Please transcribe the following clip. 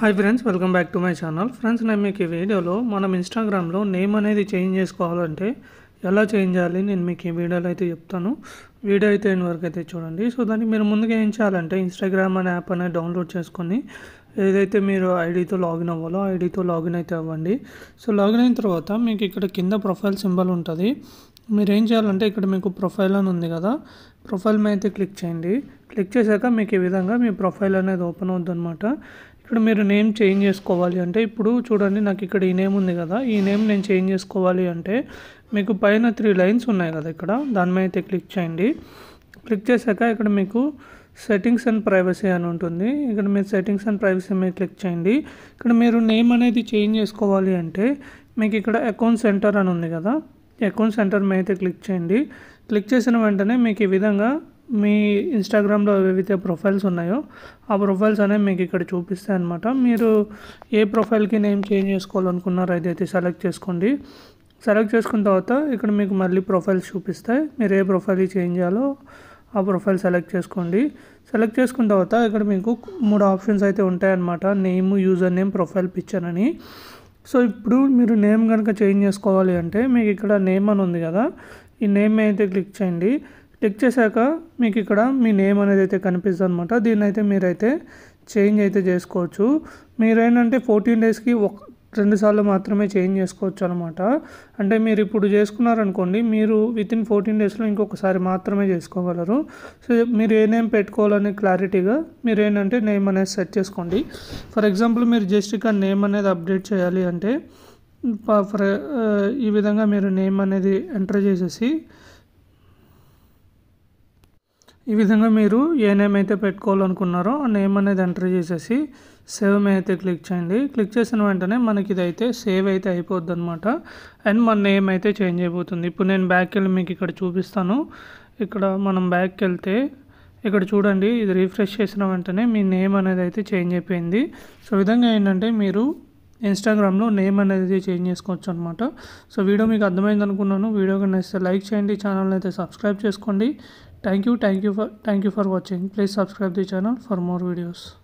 Hi friends welcome back to my channel friends నేను మీకు ఈ వీడియోలో మనం ఇన్స్టాగ్రామ్లో నేమ్ అనేది చేంజ్ చేసుకోవాలంటే ఎలా చేంజ్ చేయాలి నేను మీకు ఈ వీడియోలో అయితే చెప్తాను వీడియో అయితే ఎండ్ వరకు అయితే చూడండి సో దాన్ని మీరు ముందుగా ఏం చేయాలంటే ఇన్స్టాగ్రామ్ అనే యాప్ అనేది డౌన్లోడ్ చేసుకొని ఏదైతే మీరు ఐడితో లాగిన్ అవ్వాలో ఐడితో లాగిన్ అయితే అవ్వండి సో లాగిన్ అయిన తర్వాత మీకు ఇక్కడ కింద ప్రొఫైల్ సింబల్ ఉంటుంది మీరు ఏం చేయాలంటే ఇక్కడ మీకు ప్రొఫైల్ అని ఉంది కదా ప్రొఫైల్ మీద అయితే క్లిక్ చేయండి క్లిక్ చేశాక మీకు ఈ విధంగా మీ ప్రొఫైల్ అనేది ఓపెన్ అవుద్ది అనమాట ఇక్కడ మీరు నేమ్ చేంజ్ చేసుకోవాలి అంటే ఇప్పుడు చూడండి నాకు ఇక్కడ ఈ నేమ్ ఉంది కదా ఈ నేమ్ నేను చేంజ్ చేసుకోవాలి అంటే మీకు పైన త్రీ లైన్స్ ఉన్నాయి కదా ఇక్కడ దాని మీద అయితే క్లిక్ చేయండి క్లిక్ చేశాక ఇక్కడ మీకు సెట్టింగ్స్ అండ్ ప్రైవసీ అని ఉంటుంది ఇక్కడ మీరు సెట్టింగ్స్ అండ్ ప్రైవసీ మీద క్లిక్ చేయండి ఇక్కడ మీరు నేమ్ అనేది చేంజ్ చేసుకోవాలి అంటే మీకు ఇక్కడ అకౌంట్ సెంటర్ అని ఉంది కదా అకౌంట్ సెంటర్ మీద అయితే క్లిక్ చేయండి క్లిక్ చేసిన వెంటనే మీకు ఈ విధంగా మీ ఇన్స్టాగ్రామ్లో ఏవైతే ప్రొఫైల్స్ ఉన్నాయో ఆ ప్రొఫైల్స్ అనేవి మీకు ఇక్కడ చూపిస్తాయి అనమాట మీరు ఏ ప్రొఫైల్కి నేమ్ చేంజ్ చేసుకోవాలనుకున్నారో అదైతే సెలెక్ట్ చేసుకోండి సెలెక్ట్ చేసుకున్న తర్వాత ఇక్కడ మీకు మళ్ళీ ప్రొఫైల్స్ చూపిస్తాయి మీరు ఏ ప్రొఫైల్ చేంజ్ చేయాలో ఆ ప్రొఫైల్ సెలెక్ట్ చేసుకోండి సెలెక్ట్ చేసుకున్న తర్వాత ఇక్కడ మీకు మూడు ఆప్షన్స్ అయితే ఉంటాయన్నమాట name user name profile picture అని సో ఇప్పుడు మీరు నేమ్ కనుక చేంజ్ చేసుకోవాలి అంటే మీకు ఇక్కడ నేమ్ అని ఉంది కదా ఈ నేమ్ అయితే క్లిక్ చేయండి క్లిక్ చేశాక మీకు ఇక్కడ మీ నేమ్ అనేది అయితే కనిపిస్తుంది అనమాట దీన్ని అయితే మీరైతే చేంజ్ అయితే చేసుకోవచ్చు మీరేంటంటే ఫోర్టీన్ డేస్కి ఒక రెండు సార్లు మాత్రమే చేంజ్ చేసుకోవచ్చు అనమాట అంటే మీరు ఇప్పుడు చేసుకున్నారనుకోండి మీరు విత్ ఇన్ ఫోర్టీన్ డేస్లో ఇంకొకసారి మాత్రమే చేసుకోగలరు సో మీరు ఏ నేమ్ పెట్టుకోవాలని క్లారిటీగా మీరు ఏంటంటే నేమ్ అనేది సెట్ చేసుకోండి ఫర్ ఎగ్జాంపుల్ మీరు జస్ట్ ఇక నేమ్ అనేది అప్డేట్ చేయాలి అంటే ఫర్ ఈ విధంగా మీరు నేమ్ అనేది ఎంటర్ చేసేసి ఈ విధంగా మీరు ఏ నేమ్ అయితే పెట్టుకోవాలనుకున్నారో ఆ నేమ్ అనేది ఎంటర్ చేసేసి సేవ్ అయితే క్లిక్ చేయండి క్లిక్ చేసిన వెంటనే మనకి ఇది అయితే సేవ్ అయితే అయిపోద్ది అనమాట అండ్ మన నేమ్ అయితే చేంజ్ అయిపోతుంది ఇప్పుడు నేను బ్యాక్ వెళ్ళి మీకు ఇక్కడ చూపిస్తాను ఇక్కడ మనం బ్యాక్కి వెళ్తే ఇక్కడ చూడండి ఇది రీఫ్రెష్ చేసిన వెంటనే మీ నేమ్ అనేది అయితే చేంజ్ అయిపోయింది సో విధంగా ఏంటంటే మీరు ఇన్స్టాగ్రామ్లో నేమ్ అనేది చేంజ్ చేసుకోవచ్చు అనమాట సో వీడియో మీకు అర్థమైంది అనుకున్నాను వీడియో నచ్చితే లైక్ చేయండి ఛానల్ని అయితే సబ్స్క్రైబ్ చేసుకోండి Thank you, thank you for thank you for watching. Please subscribe the channel for more videos.